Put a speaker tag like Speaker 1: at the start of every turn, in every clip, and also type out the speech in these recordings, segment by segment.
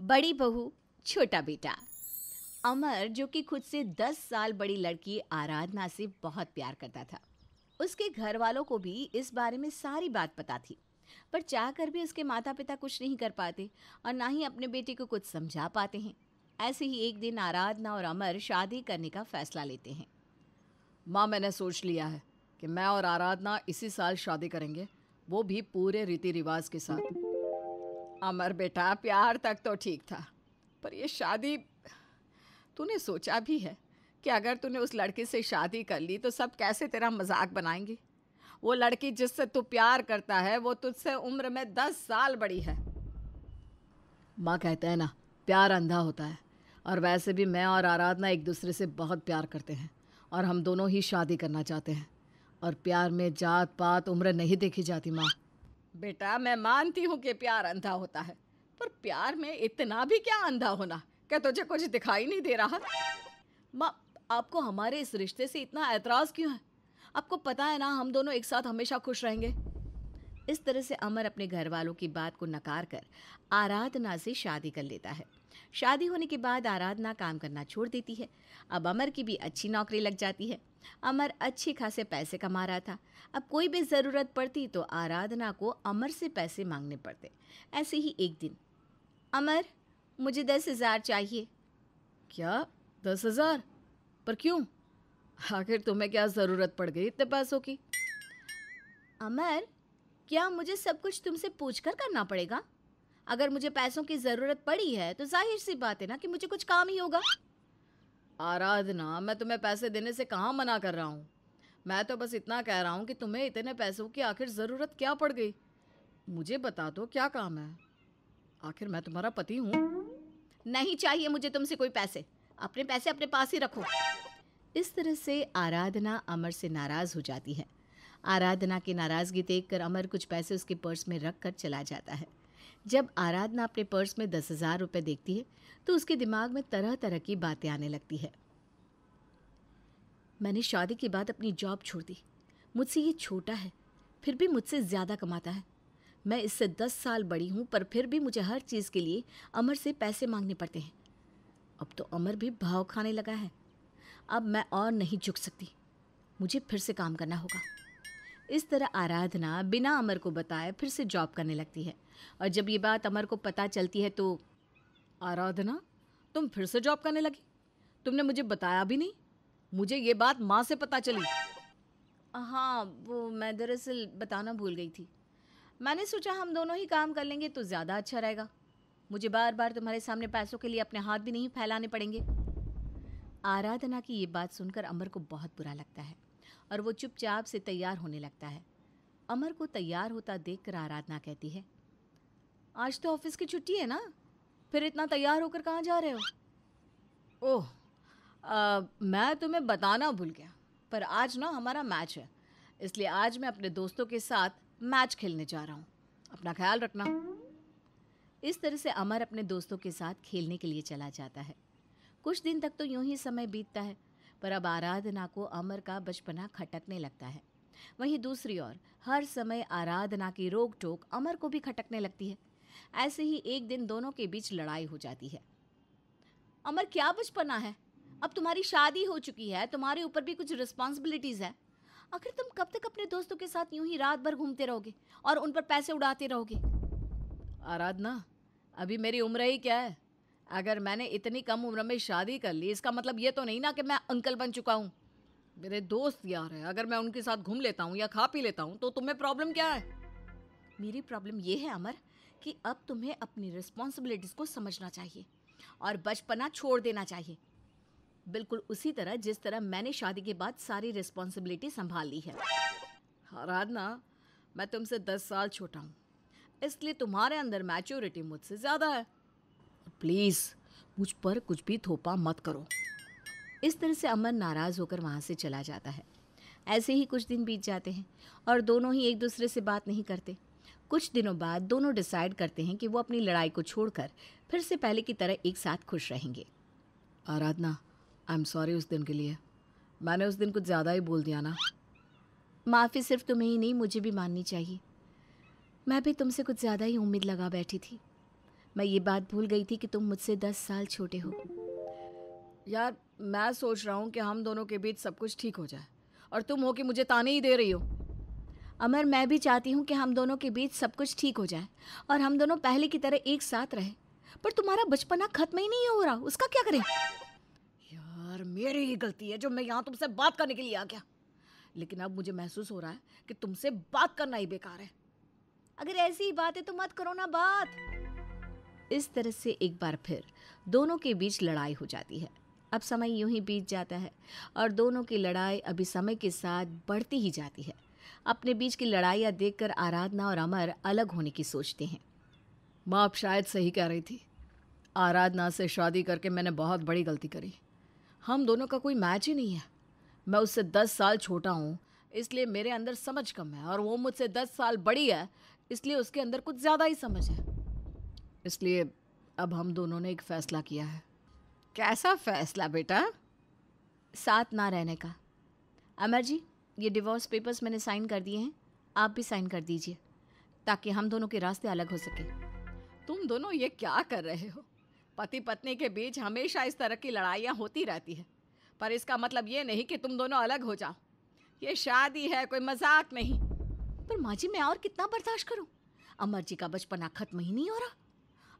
Speaker 1: बड़ी बहू छोटा बेटा अमर जो कि खुद से दस साल बड़ी लड़की आराधना से बहुत प्यार करता था उसके घर वालों को भी इस बारे में सारी बात पता थी पर चाह कर भी उसके माता पिता कुछ नहीं कर पाते और ना ही अपने बेटे को कुछ समझा पाते हैं ऐसे ही एक दिन आराधना और अमर शादी करने का फैसला लेते हैं माँ मैंने सोच लिया है कि मैं और आराधना इसी साल शादी करेंगे वो भी पूरे रीति रिवाज के साथ अमर बेटा प्यार तक तो ठीक था पर ये शादी तूने सोचा भी है कि अगर तूने उस लड़के से शादी कर ली तो सब कैसे तेरा मजाक बनाएंगे वो लड़की जिससे तू प्यार करता है वो तुझसे उम्र में दस साल बड़ी है माँ कहते हैं ना प्यार अंधा होता है और वैसे भी मैं और आराधना एक दूसरे से बहुत प्यार करते हैं और हम दोनों ही शादी करना चाहते हैं और प्यार में जात पात उम्र नहीं देखी जाती माँ बेटा मैं मानती हूँ कि प्यार अंधा होता है पर प्यार में इतना भी क्या अंधा होना क्या तुझे कुछ दिखाई नहीं दे रहा माँ आपको हमारे इस रिश्ते से इतना ऐतराज़ क्यों है आपको पता है ना हम दोनों एक साथ हमेशा खुश रहेंगे इस तरह से अमर अपने घर वालों की बात को नकार कर आराधना से शादी कर लेता है शादी होने के बाद आराधना काम करना छोड़ देती है अब अमर की भी अच्छी नौकरी लग जाती है अमर अच्छे खासे पैसे कमा रहा था अब कोई भी ज़रूरत पड़ती तो आराधना को अमर से पैसे मांगने पड़ते ऐसे ही एक दिन अमर मुझे दस हज़ार चाहिए क्या दस हज़ार पर क्यों आखिर तुम्हें क्या ज़रूरत पड़ गई इतने पैसों की अमर क्या मुझे सब कुछ तुमसे पूछ कर करना पड़ेगा अगर मुझे पैसों की ज़रूरत पड़ी है तो जाहिर सी बात है ना कि मुझे कुछ काम ही होगा आराधना मैं तुम्हें पैसे देने से कहाँ मना कर रहा हूँ मैं तो बस इतना कह रहा हूँ कि तुम्हें इतने पैसों की आखिर ज़रूरत क्या पड़ गई मुझे बता दो क्या काम है आखिर मैं तुम्हारा पति हूँ नहीं चाहिए मुझे तुमसे कोई पैसे अपने पैसे अपने पास ही रखो इस तरह से आराधना अमर से नाराज़ हो जाती है आराधना की नाराज़गी देखकर अमर कुछ पैसे उसके पर्स में रख कर चला जाता है जब आराधना अपने पर्स में दस हज़ार रुपये देखती है तो उसके दिमाग में तरह तरह की बातें आने लगती है मैंने शादी के बाद अपनी जॉब छोड़ दी मुझसे ये छोटा है फिर भी मुझसे ज़्यादा कमाता है मैं इससे दस साल बड़ी हूँ पर फिर भी मुझे हर चीज़ के लिए अमर से पैसे मांगने पड़ते हैं अब तो अमर भी भाव खाने लगा है अब मैं और नहीं झुक सकती मुझे फिर से काम करना होगा इस तरह आराधना बिना अमर को बताए फिर से जॉब करने लगती है और जब ये बात अमर को पता चलती है तो आराधना तुम फिर से जॉब करने लगी तुमने मुझे बताया भी नहीं मुझे ये बात माँ से पता चली हाँ वो मैं दरअसल बताना भूल गई थी मैंने सोचा हम दोनों ही काम कर लेंगे तो ज़्यादा अच्छा रहेगा मुझे बार बार तुम्हारे सामने पैसों के लिए अपने हाथ भी नहीं फैलाने पड़ेंगे आराधना की ये बात सुनकर अमर को बहुत बुरा लगता है और वो चुपचाप से तैयार होने लगता है अमर को तैयार होता देख कर आराधना कहती है आज तो ऑफिस की छुट्टी है ना फिर इतना तैयार होकर कहाँ जा रहे हो ओह मैं तुम्हें बताना भूल गया पर आज ना हमारा मैच है इसलिए आज मैं अपने दोस्तों के साथ मैच खेलने जा रहा हूँ अपना ख्याल रखना इस तरह से अमर अपने दोस्तों के साथ खेलने के लिए चला जाता है कुछ दिन तक तो यूं ही समय बीतता है पर अब आराधना को अमर का बचपना खटकने लगता है वहीं दूसरी ओर हर समय आराधना की रोक टोक अमर को भी खटकने लगती है ऐसे ही एक दिन दोनों के बीच लड़ाई हो जाती है अमर क्या बचपना है अब तुम्हारी शादी हो चुकी है तुम्हारे ऊपर भी कुछ रिस्पॉन्सिबिलिटीज़ है आखिर तुम कब तक अपने दोस्तों के साथ यूं ही रात भर घूमते रहोगे और उन पर पैसे उड़ाते रहोगे आराधना अभी मेरी उम्र ही क्या है अगर मैंने इतनी कम उम्र में शादी कर ली इसका मतलब ये तो नहीं ना कि मैं अंकल बन चुका हूँ मेरे दोस्त यार है अगर मैं उनके साथ घूम लेता हूँ या खा पी लेता हूँ तो तुम्हें प्रॉब्लम क्या है मेरी प्रॉब्लम ये है अमर कि अब तुम्हें अपनी रिस्पॉन्सिबिलिटीज़ को समझना चाहिए और बचपना छोड़ देना चाहिए बिल्कुल उसी तरह जिस तरह मैंने शादी के बाद सारी रिस्पॉन्सिबिलिटी संभाल ली है आराधना मैं तुमसे दस साल छोटा हूँ इसलिए तुम्हारे अंदर मैच्योरिटी मुझसे ज़्यादा है प्लीज़ मुझ पर कुछ भी थोपा मत करो इस तरह से अमर नाराज़ होकर वहां से चला जाता है ऐसे ही कुछ दिन बीत जाते हैं और दोनों ही एक दूसरे से बात नहीं करते कुछ दिनों बाद दोनों डिसाइड करते हैं कि वो अपनी लड़ाई को छोड़कर फिर से पहले की तरह एक साथ खुश रहेंगे आराधना आई एम सॉरी उस दिन के लिए मैंने उस दिन कुछ ज़्यादा ही बोल दिया ना माफ़ी सिर्फ तुम्हें ही नहीं मुझे भी माननी चाहिए मैं भी तुमसे कुछ ज़्यादा ही उम्मीद लगा बैठी थी मैं ये बात भूल गई थी कि तुम मुझसे दस साल छोटे हो यार मैं सोच रहा हूँ कि हम दोनों के बीच सब कुछ ठीक हो जाए और तुम हो कि मुझे ताने ही दे रही हो अमर मैं भी चाहती हूँ कि हम दोनों के बीच सब कुछ ठीक हो जाए और हम दोनों पहले की तरह एक साथ रहे पर तुम्हारा बचपना खत्म ही नहीं हो रहा उसका क्या करें यार मेरी ही गलती है जो मैं यहाँ तुमसे बात करने के लिए आ गया लेकिन अब मुझे महसूस हो रहा है कि तुमसे बात करना ही बेकार है अगर ऐसी ही बात है तो मत करो ना बात इस तरह से एक बार फिर दोनों के बीच लड़ाई हो जाती है अब समय यूं ही बीत जाता है और दोनों की लड़ाई अभी समय के साथ बढ़ती ही जाती है अपने बीच की लड़ाइयाँ देखकर आराधना और अमर अलग होने की सोचते हैं माँ आप शायद सही कह रही थी आराधना से शादी करके मैंने बहुत बड़ी गलती करी हम दोनों का कोई मैच ही नहीं है मैं उससे दस साल छोटा हूँ इसलिए मेरे अंदर समझ कम है और वो मुझसे दस साल बड़ी है इसलिए उसके अंदर कुछ ज़्यादा ही समझ है इसलिए अब हम दोनों ने एक फ़ैसला किया है कैसा फ़ैसला बेटा साथ ना रहने का अमर जी ये डिवोर्स पेपर्स मैंने साइन कर दिए हैं आप भी साइन कर दीजिए ताकि हम दोनों के रास्ते अलग हो सकें तुम दोनों ये क्या कर रहे हो पति पत्नी के बीच हमेशा इस तरह की लड़ाइयाँ होती रहती है पर इसका मतलब ये नहीं कि तुम दोनों अलग हो जाओ ये शादी है कोई मजाक नहीं पर माँ जी मैं और कितना बर्दाश्त करूँ अमर जी का बचपना खत्म ही नहीं हो रहा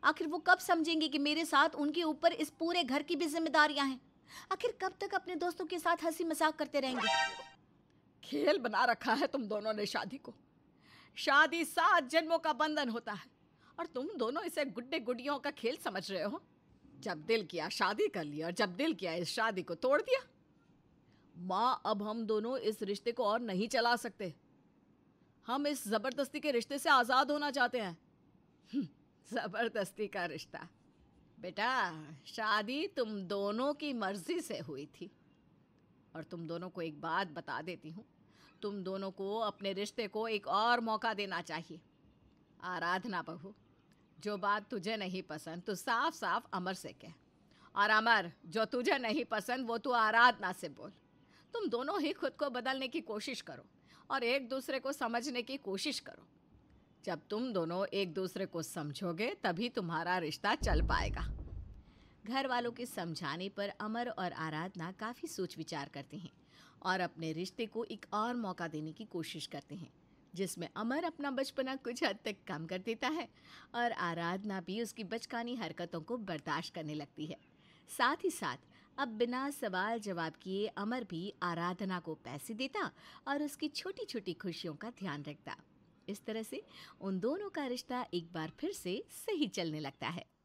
Speaker 1: आखिर वो कब समझेंगे कि मेरे साथ उनके ऊपर इस पूरे घर की भी जिम्मेदारियां हैं आखिर कब तक अपने दोस्तों के साथ हंसी मजाक करते रहेंगे खेल बना रखा है तुम दोनों ने शादी को शादी सात जन्मों का बंधन होता है और तुम दोनों इसे गुड्डे गुडियों का खेल समझ रहे हो जब दिल किया शादी कर लिया और जब दिल किया इस शादी को तोड़ दिया माँ अब हम दोनों इस रिश्ते को और नहीं चला सकते हम इस ज़बरदस्ती के रिश्ते से आज़ाद होना चाहते हैं ज़बरदस्ती का रिश्ता बेटा शादी तुम दोनों की मर्ज़ी से हुई थी और तुम दोनों को एक बात बता देती हूँ तुम दोनों को अपने रिश्ते को एक और मौका देना चाहिए आराधना बहू जो बात तुझे नहीं पसंद तो साफ साफ अमर से कह और अमर जो तुझे नहीं पसंद वो तू आराधना से बोल तुम दोनों ही खुद को बदलने की कोशिश करो और एक दूसरे को समझने की कोशिश करो जब तुम दोनों एक दूसरे को समझोगे तभी तुम्हारा रिश्ता चल पाएगा घर वालों के समझाने पर अमर और आराधना काफ़ी सोच विचार करते हैं और अपने रिश्ते को एक और मौका देने की कोशिश करते हैं जिसमें अमर अपना बचपना कुछ हद तक कम कर देता है और आराधना भी उसकी बचकानी हरकतों को बर्दाश्त करने लगती है साथ ही साथ अब बिना सवाल जवाब किए अमर भी आराधना को पैसे देता और उसकी छोटी छोटी खुशियों का ध्यान रखता इस तरह से उन दोनों का रिश्ता एक बार फिर से सही चलने लगता है